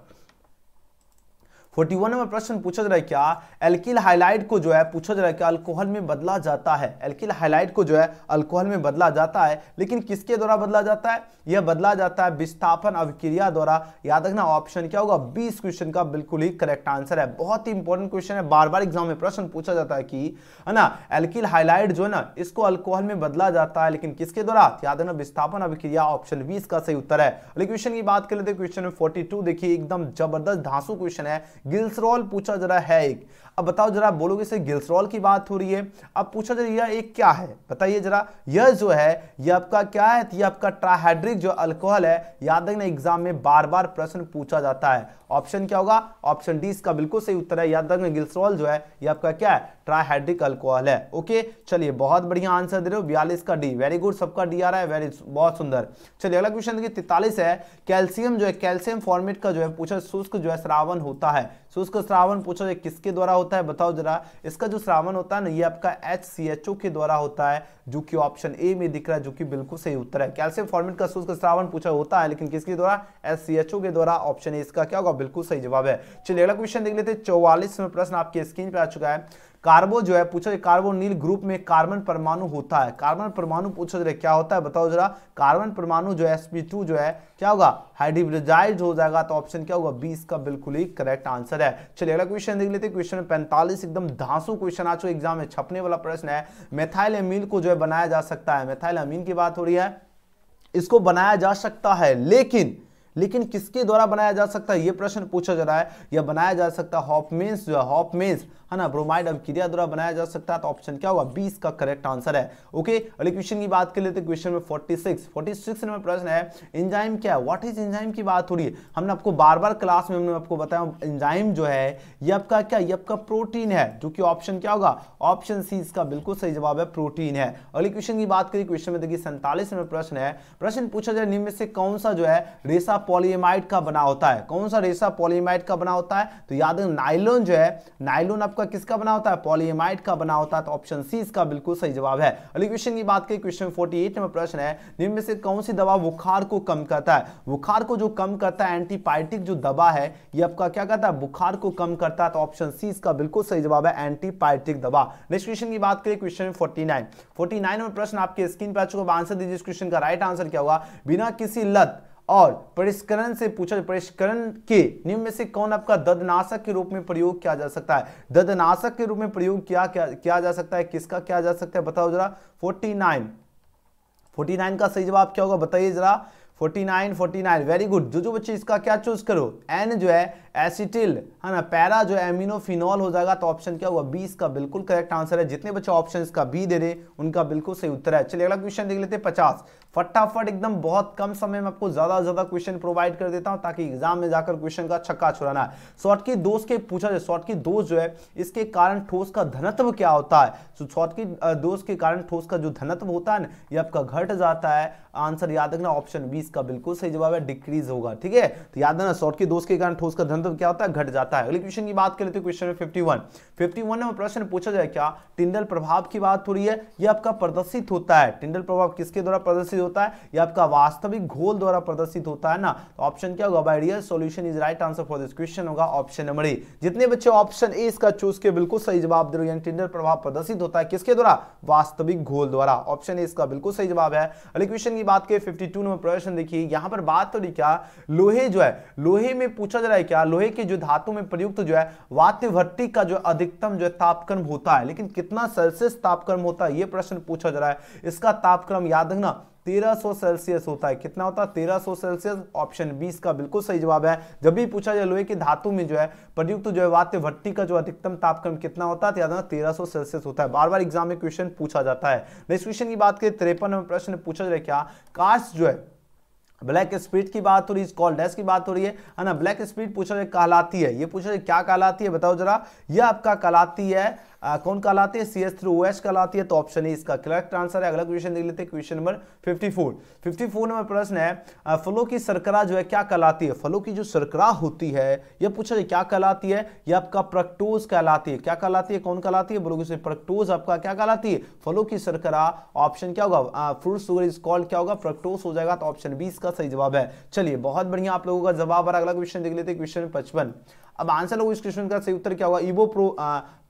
फोर्टी वन में प्रश्न पूछा जा रहा है क्या एल्किल हाइलाइट को जो है पूछा जा रहा है कि अल्कोहल में बदला जाता है एल्किल हाइलाइट को जो है अल्कोहल में बदला जाता है लेकिन किसके द्वारा बदला जाता है यह बदला जाता है विस्थापन अभिक्रिया द्वारा याद रखना ऑप्शन क्या होगा बीस क्वेश्चन का बिल्कुल ही करेक्ट आंसर है बहुत ही इंपॉर्टेंट क्वेश्चन है बार बार एग्जाम में प्रश्न पूछा जाता है कि है ना एल्किल हाईलाइट जो है ना इसको अल्कोहल में बदला जाता है लेकिन किसके द्वारा याद रखना विस्थापन अभिक्रिया ऑप्शन बीस का सही उत्तर है क्वेश्चन की बात कर लेते हैं क्वेश्चन में फोर्टी देखिए एकदम जबरदस्त धांसू क्वेश्चन है गिल्सरॉल पूछा जरा है एक अब बताओ जरा बोलोगे से गिल्सरॉल की बात हो रही है अब पूछा जरा यह एक क्या है बताइए जरा यह जो है यह आपका क्या है यह आपका ट्राहाइड्रिक जो अल्कोहल है याद रखना एग्जाम में बार बार प्रश्न पूछा जाता है ऑप्शन क्या होगा ऑप्शन डी इसका बिल्कुल सही उत्तर है याद रखना गिल्सरॉल जो है यह आपका क्या है ट्राहाइड्रिक अल्कोहल है ओके चलिए बहुत बढ़िया आंसर दे रहे हो बयालीस का डी वेरी गुड सबका डी आ रहा है वेरी बहुत सुंदर चलिए अगला क्वेश्चन देखिए तैतालीस है कैल्शियम जो है कैल्शियम फॉर्मेट का जो है पूछा शुष्क जो है श्रावण होता है शुष्क श्रावण पूछो ये किसके द्वारा होता है बताओ जरा इसका जो श्रावण होता है ना ये आपका एच सी एच ओ के द्वारा होता है जो कि ऑप्शन ए में दिख रहा है जो कि बिल्कुल सही उत्तर है कैल्सियम फॉर्मेट का शुष्क श्रावण पूछा होता है लेकिन किसके द्वारा एच सी एच ओ के द्वारा ऑप्शन ए इसका क्या होगा बिल्कुल सही जवाब है चलिए अगला क्वेश्चन देख लेते हैं चौवालीसवें प्रश्न आपके स्क्रीन पर आ चुका है कार्बो जो है पूछा कार्बोनिल ग्रुप में कार्बन परमाणु होता है कार्बन परमाणु पूछा जाए क्या होता है बताओ जरा कार्बन परमाणु जो है sp2 जो है क्या होगा हाइड्रिब्रिजाइज हो जाएगा तो ऑप्शन क्या होगा बी इसका बिल्कुल ही करेक्ट आंसर है चलिए अगला क्वेश्चन देख लेते हैं क्वेश्चन पैंतालीस एकदम धांसू क्वेश्चन आ चुके एग्जाम में छपने वाला प्रश्न है मेथाइल अमीन को जो है बनाया जा सकता है मेथाइल अमीन की बात हो रही है इसको बनाया जा सकता है लेकिन लेकिन किसके द्वारा बनाया जा सकता है यह प्रश्न पूछा जा रहा है यह बनाया जा सकता है हॉपमेन्स जो है हॉपमेन्स है ना ब्रोमाइड अभिक्रिया द्वारा बनाया जा सकता है तो ऑप्शन क्या होगा बीस का करेक्ट आंसर है ओके अगले क्वेश्चन की बात कर लेते क्वेश्चन में 46 46 नंबर प्रश्न है एंजाइम क्या है व्हाट इज एंजाइम की बात हो रही है हमने आपको बार बार क्लास में हमने आपको बताया एंजाइम जो है ये आपका क्या ये आपका प्रोटीन है जो कि ऑप्शन क्या होगा ऑप्शन सी इसका बिल्कुल सही जवाब है प्रोटीन है अगले क्वेश्चन की बात करिए क्वेश्चन में देखिए सैंतालीस नंबर प्रश्न है प्रश्न पूछा जाए निम्न से कौन सा जो है रेसा पॉलीमाइड का बना होता है कौन सा रेशा पॉलीमाइड का बना होता है तो याद रखें नाइलोन जो है नाइलोन आपका किसका बना होता है पॉलीमाइड का बना होता है तो ऑप्शन सी इसका बिल्कुल सही जवाब है अगली क्वेश्चन की बात करें क्वेश्चन फोर्टी एट नंबर प्रश्न है जिनमें से कौन सी दवा बुखार को कम करता है बुखार को जो कम करता है एंटीबायोटिक जो दवा है ये आपका क्या करता है बुखार को कम करता है तो ऑप्शन सी इसका बिल्कुल सही जवाब है एंटीबायोटिक दवा नेक्स्ट क्वेश्चन की बात करें question forty nine forty nine में प्रश्न आपके स्क्रीन पर आ चुका आंसर दीजिए इस क्वेश्चन का राइट आंसर क्या होगा बिना किसी लत और परिष्करण से पूछा परिष्करण के निम्न में से कौन आपका ददनाशक के रूप में प्रयोग किया जा सकता है ददनाशक के रूप में प्रयोग किया क्या किया जा सकता है किसका किया जा सकता है बताओ जरा 49 49 का सही जवाब क्या होगा बताइए जरा 49 49 वेरी गुड जो जो बच्चे इसका क्या चूज करो एन जो है एसिटिल है ना पैरा जो एमिनोफिनॉल हो जाएगा तो ऑप्शन क्या हुआ बी इसका बिल्कुल करेक्ट आंसर है जितने बच्चे ऑप्शन का बी दे रहे उनका बिल्कुल सही उत्तर है चलिए अगला क्वेश्चन देख लेते हैं पचास फटाफट एकदम बहुत कम समय में आपको ज्यादा से ज्यादा क्वेश्चन प्रोवाइड कर देता हूं ताकि एग्जाम में जाकर क्वेश्चन का छक्का छुड़ाना है शॉर्ट की दोष के पूछा जाए शॉर्ट की दोष जो है इसके कारण ठोस का धनत्व क्या होता है शॉर्ट तो की दोष के कारण ठोस का जो धनत्व होता है ना ये आपका घट जाता है आंसर याद रखना ऑप्शन बीस का बिल्कुल सही जवाब है डिक्रीज होगा ठीक है तो याद रखना शॉर्ट की दोष के कारण ठोस का घनत्व मतलब क्या होता है घट जाता है अगले क्वेश्चन की बात करें तो क्वेश्चन फिफ्टी 51 51 में प्रश्न पूछा जाए क्या टिंडल प्रभाव की बात हो रही है यह आपका प्रदर्शित होता है टिंडल प्रभाव किसके द्वारा प्रदर्शित होता है यह आपका वास्तविक घोल द्वारा प्रदर्शित होता है ना तो ऑप्शन क्या होगा by real solution is right answer for this question होगा ऑप्शन नंबर ए जितने बच्चे ऑप्शन ए इसका चूज के बिल्कुल सही जवाब दे रहे हैं टिंडल प्रभाव प्रदर्शित होता है किसके द्वारा वास्तविक घोल द्वारा ऑप्शन ए इसका बिल्कुल सही जवाब है अगले क्वेश्चन की बात करें फिफ्टी नंबर प्रश्न देखिए यहां पर बात हो रही क्या लोहे जो है लोहे में पूछा जा रहा है क्या लोहे की जो धातु में प्रयुक्त जो है वात्य भट्टी का जो अधिकतम जो है तापक्रम होता है लेकिन कितना सेल्सियस तापक्रम होता है ये प्रश्न पूछा जा रहा है इसका तापक्रम याद रखना 1300 सेल्सियस होता है कितना होता है 1300 सेल्सियस ऑप्शन 20 का बिल्कुल सही जवाब है जब भी पूछा जाए लोहे की धातु में जो है प्रयुक्त जो है वात्य भट्टी का जो अधिकतम तापक्रम कितना होता है तो याद तेरह सौ सेल्सियस होता है बार बार एग्जाम में क्वेश्चन पूछा जाता है नेक्स्ट क्वेश्चन की बात करें तिरपन प्रश्न पूछा जाए क्या कास्ट जो है ब्लैक स्पीड की बात हो रही है कॉल डेस्क की बात हो रही है है ना ब्लैक स्पीड पूछा जाए कहलाती है ये पूछा जाए क्या कहलाती है बताओ जरा यह आपका कहलाती है आ, कौन कहलाते हैं C S three O H कहलाती है तो ऑप्शन ए इसका करेक्ट आंसर है अगला क्वेश्चन देख लेते हैं क्वेश्चन नंबर 54 54 नंबर प्रश्न है फलों की सरकरा जो है क्या कहलाती है फलों की जो सरकरा होती है यह पूछा जाए क्या कहलाती है यह आपका प्रक्टोज कहलाती है क्या कहलाती है कौन कहलाती है बोलोगे प्रक्टोज आपका क्या कहलाती है फलों की सरकरा ऑप्शन क्या होगा फ्रूट सुगर इज कॉल्ड क्या होगा फ्रक्टोज हो जाएगा तो ऑप्शन बी इसका सही जवाब है चलिए बहुत बढ़िया आप लोगों का जवाब और अगला क्वेश्चन देख लेते हैं क्वेश्चन पचपन अब आंसर लोग इस क्वेश्चन का सही उत्तर क्या होगा इवो प्रो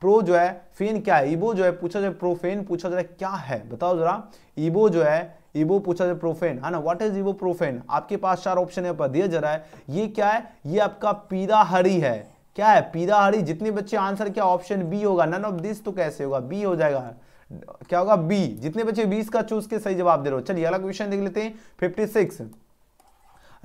प्रो जो है फेन क्या है ईबो जो है पूछा जाए प्रोफेन पूछा जाए क्या है बताओ जरा ईबो जो है ईबो पूछा जाए प्रोफेन है ना व्हाट इज ईबो प्रोफेन आपके पास चार ऑप्शन है पर दिया जा रहा है ये क्या है ये आपका पीदा हरी है क्या है पीदा हरी जितने बच्चे आंसर क्या ऑप्शन बी होगा नन ऑफ दिस तो कैसे होगा बी हो जाएगा क्या होगा बी जितने बच्चे बीस का चूज के सही जवाब दे रहे हो चलिए अलग क्वेश्चन देख लेते हैं फिफ्टी सिक्स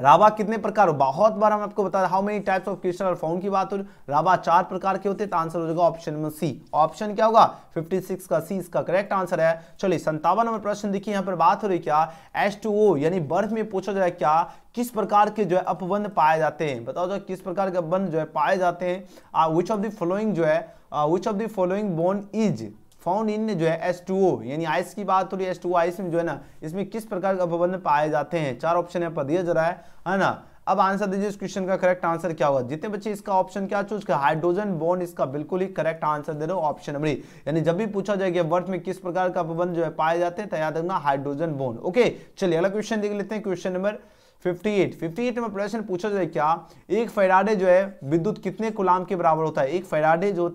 राबा कितने प्रकार बहुत बार हम आपको बता how many types of crystal are found की बात हो राबा चार प्रकार के होते हैं आंसर तो हो जाएगा ऑप्शन नंबर सी ऑप्शन क्या होगा 56 का सी इसका करेक्ट आंसर है चलिए संतावन नंबर प्रश्न देखिए यहाँ पर बात हो रही क्या ओ यानी बर्थ में पूछा जाए क्या किस प्रकार के जो है अपबंध पाए जाते हैं बताओ जो किस प्रकार के अपबंध जो है पाए जाते हैं विच ऑफ द फॉलोइंग जो है which of the following bone is found in जो है एस टू ओ यानी आइस की बात हो रही है एस टू आइस में जो है ना इसमें किस प्रकार के अपबंध पाए जाते हैं चार ऑप्शन यहाँ पर दिया जा रहा है है ना अब आंसर दीजिए इस क्वेश्चन का करेक्ट आंसर क्या होगा जितने बच्चे इसका ऑप्शन क्या चूज कर हाइड्रोजन बॉन्ड इसका बिल्कुल ही करेक्ट आंसर दे रहे हो ऑप्शन नंबर यानी जब भी पूछा जाएगा वर्थ में किस प्रकार का अपबंध जो है पाए जाते हैं तो याद रखना हाइड्रोजन बॉन्ड ओके चलिए अगला क्वेश्चन देख लेते हैं क्वेश्चन नंबर 58 58 में प्रश्न पूछा जाए क्या एक फैराडे जो है विद्युत कितने के बराबर होता है एक जो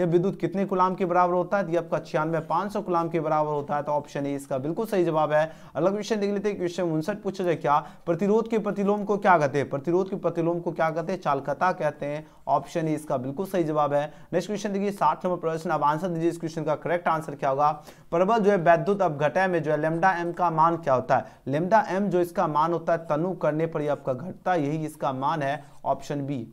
यह विद्युत कितने के बराबर होता है आपका छियानवे पांच सौ के बराबर होता है तो ऑप्शन ए तो इसका बिल्कुल सही जवाब है क्वेश्चन देख लेते हैं क्वेश्चन उनसठ पूछा जाए क्या प्रतिरोध के प्रतिलोम को क्या कहते हैं प्रतिरोध के प्रतिलोम को क्या कहते हैं चालकता कहते हैं ऑप्शन ए इसका बिल्कुल सही जवाब है नेक्स्ट क्वेश्चन देखिए साठ नंबर प्रश्न अब आंसर दीजिए इस क्वेश्चन का करेक्ट आंसर क्या होगा प्रबल जो है वैद्युत अपघटय में जो है लेमडा एम का मान क्या होता है लेमडा एम जो इसका मान होता है तनु करने पर यह आपका घटता यही इसका मान है ऑप्शन बी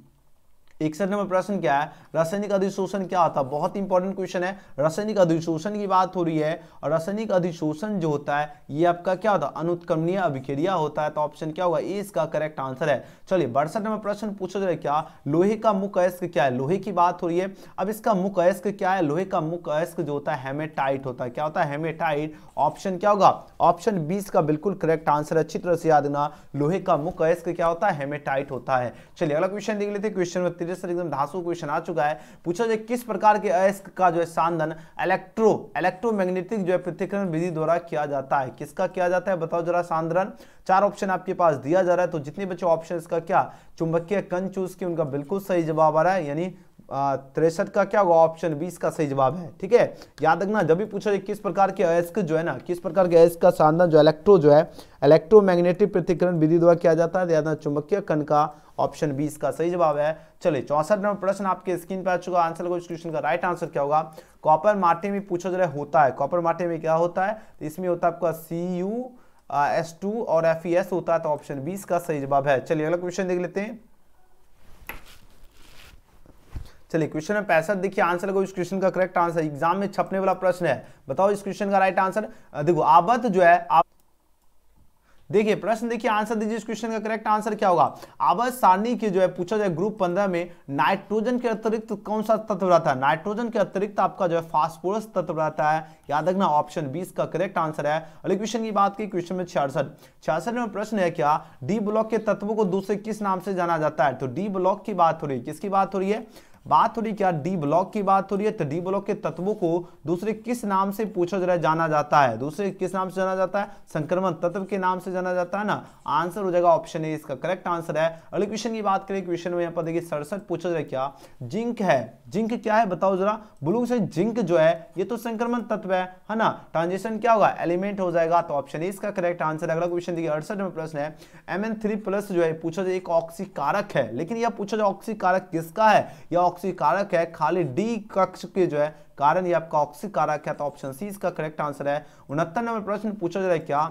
इकसठ नंबर प्रश्न क्या है रासायनिक अधिशोषण क्या होता है बहुत इंपॉर्टेंट क्वेश्चन है रासायनिक अधिशोषण की बात हो रही है और रासायनिक अधिशोषण जो होता है ये आपका क्या होता है अनुत्क्रमणीय अभिक्रिया होता है तो ऑप्शन क्या होगा ए इसका करेक्ट आंसर है चलिए बड़सठ नंबर प्रश्न पूछा जाए क्या लोहे का मुख अयस्क क्या है लोहे की बात हो रही है अब इसका मुख अयस्क क्या है लोहे का मुख अयस्क जो होता है हेमेटाइट होता है क्या होता है हेमेटाइट ऑप्शन क्या होगा ऑप्शन बीस का बिल्कुल करेक्ट आंसर अच्छी तरह से याद ना लोहे का मुख अयस्क क्या होता है हेमेटाइट होता है चलिए अगला क्वेश्चन देख लेते क्वेश्चन नंबर सर एकदम धासु क्वेश्चन आ चुका है पूछा जाए किस प्रकार के अयस्क का जो है सांदन इलेक्ट्रो इलेक्ट्रोमैग्नेटिक जो है पृथ्वीकरण विधि द्वारा किया जाता है किसका किया जाता है बताओ जरा सांद्रन चार ऑप्शन आपके पास दिया जा रहा है तो जितने बच्चों ऑप्शन का क्या चुंबकीय कन चूज के उनका बिल्कुल सही जवाब आ रहा है यानी तिरसठ का क्या होगा ऑप्शन बीस का सही जवाब है ठीक है याद रखना जब भी पूछा जाए किस प्रकार के अयस्क जो है ना किस प्रकार के अयस्क का साधन जो इलेक्ट्रो जो है इलेक्ट्रोमैग्नेटिक प्रतिकरण विधि द्वारा किया जाता है तो याद चुंबकीय कण का ऑप्शन बीस का सही जवाब है चलिए चौसठ नंबर प्रश्न आपके स्क्रीन पर आ चुका आंसर को इस क्वेश्चन का राइट आंसर क्या होगा कॉपर माटी में पूछा जा होता है कॉपर माटी में क्या होता है तो इसमें होता है आपका सी यू एस टू और एफ ई एस होता है तो ऑप्शन बीस का सही जवाब है चलिए अगला क्वेश्चन देख लेते हैं चलिए क्वेश्चन में पैंसठ देखिए आंसर को इस क्वेश्चन का करेक्ट आंसर एग्जाम में छपने वाला प्रश्न है बताओ इस क्वेश्चन का राइट आंसर देखो आबद्ध जो है आप देखिए प्रश्न देखिए आंसर दीजिए इस क्वेश्चन का करेक्ट आंसर क्या होगा आवाज सारणी के जो है पूछा जाए ग्रुप पंद्रह में नाइट्रोजन के अतिरिक्त कौन सा तत्व रहता है नाइट्रोजन के अतिरिक्त आपका जो है फास्फोरस तत्व रहता है याद रखना ऑप्शन बीस का करेक्ट आंसर है अगले क्वेश्चन की बात की क्वेश्चन में छियासठ छियासठ में प्रश्न है क्या डी ब्लॉक के तत्वों को दूसरे किस नाम से जाना जाता है तो डी ब्लॉक की बात हो रही है किसकी बात हो रही है बात हो रही क्या डी ब्लॉक की बात हो रही है तो डी ब्लॉक के तत्वों को दूसरे किस नाम से पूछा जरा जाना जाता है दूसरे किस नाम से जाना जाता है संक्रमण तत्व के नाम से जाना जाता है ना आंसर हो जाएगा ऑप्शन ए इसका करेक्ट आंसर है अगले क्वेश्चन की बात करें क्वेश्चन में यहाँ पर देखिए सड़सठ पूछा जाए क्या जिंक है जिंक क्या है बताओ जरा ब्लू से जिंक जो है ये तो संक्रमण तत्व है है ना ट्रांजेक्शन क्या होगा एलिमेंट हो जाएगा तो ऑप्शन ए इसका करेक्ट आंसर अगला क्वेश्चन देखिए अड़सठ में प्रश्न है एम थ्री प्लस जो है पूछा जाए एक ऑक्सी कारक है लेकिन यह पूछा जाए ऑक्सी कारक किसका है या कारक है खाली डी कक्ष के जो है कारण ये आपका ऑक्सी कारक है तो ऑप्शन सी इसका करेक्ट आंसर है उनहत्तर नंबर प्रश्न पूछा जा रहा है क्या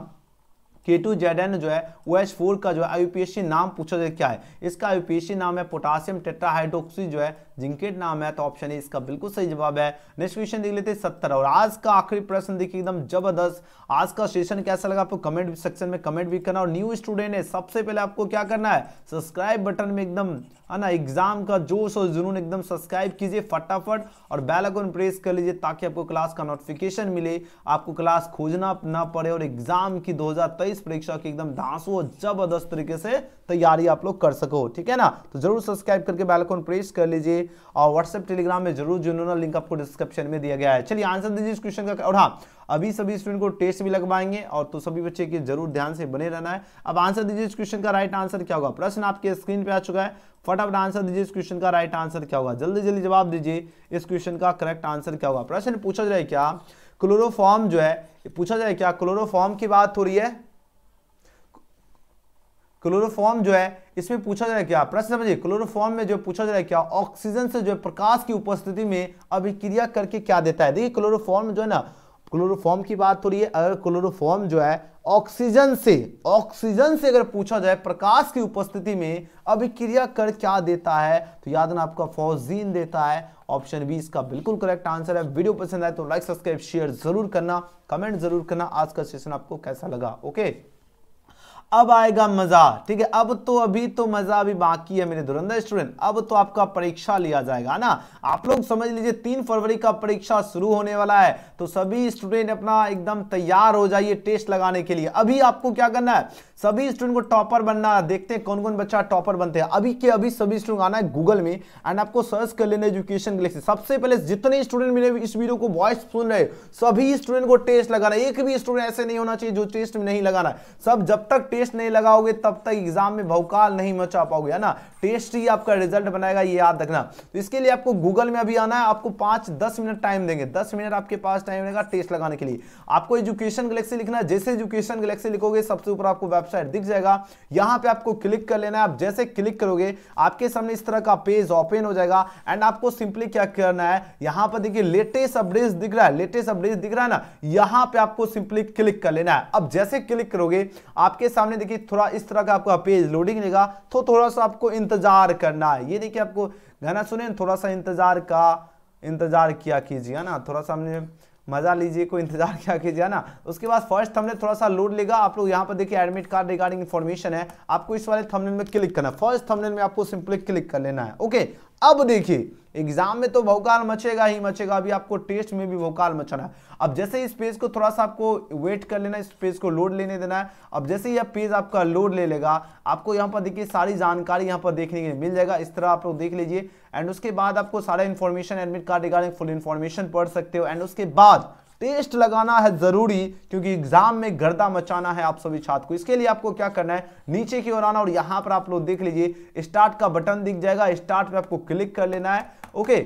के टू जेड एन जो है ओ एच फोर का जो है आई नाम पूछा जाए क्या है इसका आई नाम है पोटासियम टेट्राहाइड्रोक्सी जो है जिंकेट नाम है तो ऑप्शन है इसका बिल्कुल सही जवाब है नेक्स्ट क्वेश्चन देख लेते हैं सत्तर और आज का आखिरी प्रश्न देखिए एकदम जबरदस्त आज का सेशन कैसा लगा आपको कमेंट सेक्शन में कमेंट भी करना और न्यू स्टूडेंट है सबसे पहले आपको क्या करना है सब्सक्राइब बटन में एकदम है ना एग्जाम का जोश और जुनून एकदम सब्सक्राइब कीजिए फटाफट और बेल आइकन प्रेस कर लीजिए ताकि आपको क्लास का नोटिफिकेशन मिले आपको क्लास खोजना ना पड़े और एग्जाम की 2023 इस परीक्षा की एकदम धांस और जबरदस्त तरीके से तैयारी आप लोग कर सको ठीक है ना तो जरूर सब्सक्राइब करके बेलकॉन प्रेस कर लीजिए और व्हाट्सएप टेलीग्राम में जरूर जुनूनल लिंक आपको डिस्क्रिप्शन में दिया गया है चलिए आंसर दीजिए इस क्वेश्चन का और हाँ अभी सभी स्टूडेंट को टेस्ट भी लगवाएंगे और तो सभी बच्चे के जरूर ध्यान से बने रहना है अब आंसर दीजिए इस क्वेश्चन का राइट आंसर क्या होगा प्रश्न आपके स्क्रीन पे आ चुका है फटाफट आंसर दीजिए इस क्वेश्चन का राइट आंसर क्या होगा जल्दी जल्दी जवाब दीजिए इस क्वेश्चन का करेक्ट आंसर क्या होगा प्रश्न पूछा जाए क्या क्लोरोफॉर्म जो है पूछा जाए क्या क्लोरोफॉर्म की बात हो रही है क्लोरोफॉर्म जो है इसमें पूछा जाए क्या प्रश्न समझिए क्लोरोफॉर्म में जो पूछा जाए क्या ऑक्सीजन से जो है प्रकाश की उपस्थिति में अभिक्रिया करके क्या देता है देखिए क्लोरोफॉर्म जो है ना क्लोरोफॉर्म की बात हो रही है अगर क्लोरोफॉर्म जो है ऑक्सीजन से ऑक्सीजन से अगर पूछा जाए प्रकाश की उपस्थिति में अभिक्रिया कर क्या देता है तो याद ना आपका फोजीन देता है ऑप्शन बी इसका बिल्कुल करेक्ट आंसर है वीडियो पसंद आए तो लाइक सब्सक्राइब शेयर जरूर करना कमेंट जरूर करना आज का सेशन आपको कैसा लगा ओके अब आएगा मजा ठीक है अब तो अभी तो मजा अभी बाकी है मेरे धुरंधर स्टूडेंट अब तो आपका परीक्षा लिया जाएगा ना आप लोग समझ लीजिए तीन फरवरी का परीक्षा शुरू होने वाला है तो सभी स्टूडेंट अपना एकदम तैयार हो जाइए टेस्ट लगाने के लिए अभी आपको क्या करना है सभी स्टूडेंट को टॉपर बनना है देखते हैं कौन कौन बच्चा टॉपर बनते हैं अभी के अभी सभी स्टूडेंट आना है गूगल में एंड आपको सर्च कर लेना एजुकेशन गलेक्सी सबसे पहले जितने स्टूडेंट मेरे इस वीडियो को वॉइस सुन रहे सभी स्टूडेंट को टेस्ट लगाना एक भी स्टूडेंट ऐसे नहीं होना चाहिए जो टेस्ट में नहीं लगाना सब जब तक टेस्ट नहीं लगाओगे तब तक एग्जाम में भौकाल नहीं मचा पाओगे है ना टेस्ट ही आपका रिजल्ट बनाएगा ये याद रखना तो इसके लिए आपको गूगल में अभी आना है आपको पांच दस मिनट टाइम देंगे दस मिनट आपके पास टाइम रहेगा टेस्ट लगाने के लिए आपको एजुकेशन गलेक्सी लिखना है जैसे एजुकेशन गलेक्सी लिखोगे सबसे ऊपर आपको वेबसाइट दिख जाएगा यहाँ पे आपको क्लिक कर लेना है आप जैसे क्लिक करोगे आपके सामने इस तरह का पेज ओपन हो जाएगा एंड आपको सिंपली क्या करना है यहाँ पर देखिए लेटेस्ट अपडेट दिख रहा है लेटेस्ट अपडेट दिख रहा है ना यहाँ पे आपको सिंपली क्लिक कर लेना है अब जैसे क्लिक करोगे आपके सामने सामने देखिए थोड़ा इस तरह का आपका पेज लोडिंग रहेगा तो थोड़ा सा आपको इंतजार करना है ये देखिए आपको गाना सुने थोड़ा सा इंतजार का इंतजार किया कीजिए ना थोड़ा सा हमने मजा लीजिए कोई इंतजार क्या कीजिए ना उसके बाद फर्स्ट थंबनेल थोड़ा सा लोड लेगा आप लोग यहाँ पर देखिए एडमिट कार्ड रिगार्डिंग इन्फॉर्मेशन है आपको इस वाले थंबनेल में क्लिक करना है फर्स्ट थंबनेल में आपको सिंपली क्लिक कर लेना है ओके अब देखिए एग्जाम में तो भोकाल मचेगा ही मचेगा अभी आपको टेस्ट में भी भौकाल मचाना है अब जैसे इस पेज को थोड़ा सा आपको वेट कर लेना इस पेज को लोड लेने देना है अब जैसे यह पेज आपका लोड ले लेगा आपको यहाँ पर देखिए सारी जानकारी यहाँ पर देखने के लिए मिल जाएगा इस तरह आप लोग देख लीजिए एंड उसके बाद आपको सारा information admit card regarding full information पढ़ सकते हो एंड उसके बाद टेस्ट लगाना है ज़रूरी क्योंकि एग्जाम में गर्दा मचाना है आप सभी छात्र को इसके लिए आपको क्या करना है नीचे की ओर आना और यहां पर आप लोग देख लीजिए स्टार्ट का बटन दिख जाएगा स्टार्ट में आपको क्लिक कर लेना है ओके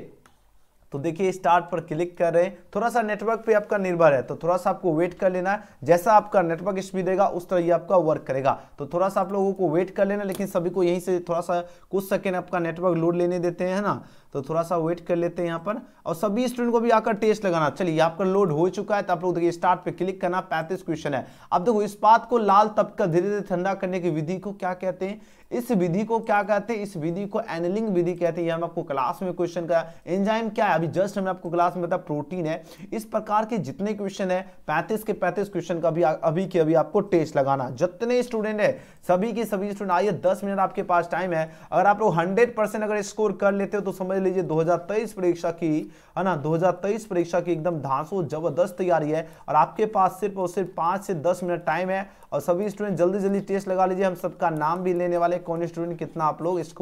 तो देखिए स्टार्ट पर क्लिक कर रहे हैं थोड़ा सा नेटवर्क पे आपका निर्भर है तो थोड़ा सा आपको वेट कर लेना है जैसा आपका नेटवर्क स्पीड देगा उस तरह ये आपका वर्क करेगा तो थोड़ा सा आप लोगों को वेट कर लेना लेकिन सभी को यहीं से थोड़ा सा कुछ सेकेंड आपका नेटवर्क लोड लेने देते हैं ना तो थोड़ा सा वेट कर लेते हैं यहाँ पर और सभी स्टूडेंट को भी आकर टेस्ट लगाना चलिए आपका लोड हो चुका है तो आप लोग देखिए स्टार्ट पे क्लिक करना पैंतीस क्वेश्चन है अब देखो इस बात को लाल तबका धीरे धीरे ठंडा करने की विधि को क्या कहते हैं इस विधि को क्या कहते हैं इस विधि को एनलिंग विधि कहते हैं हम आपको क्लास में क्वेश्चन का एंजाइम क्या है अभी जस्ट हमने आपको क्लास में बताया प्रोटीन है इस प्रकार के जितने क्वेश्चन है पैंतीस के पैंतीस क्वेश्चन का भी अभी के अभी आपको टेस्ट लगाना जितने स्टूडेंट है सभी के सभी स्टूडेंट आइए दस मिनट आपके पास टाइम है अगर आप लोग हंड्रेड अगर स्कोर कर लेते हो तो समझ लीजिए 2023 परीक्षा की है ना 2023 परीक्षा की एकदम धांसो जबरदस्त तैयारी है और आपके पास सिर्फ और सिर्फ पाँच से दस मिनट टाइम है और सभी स्टूडेंट जल्दी जल्दी टेस्ट लगा लीजिए हम सबका नाम भी लेने वाले कौन स्टूडेंट कितना आप लोग इसको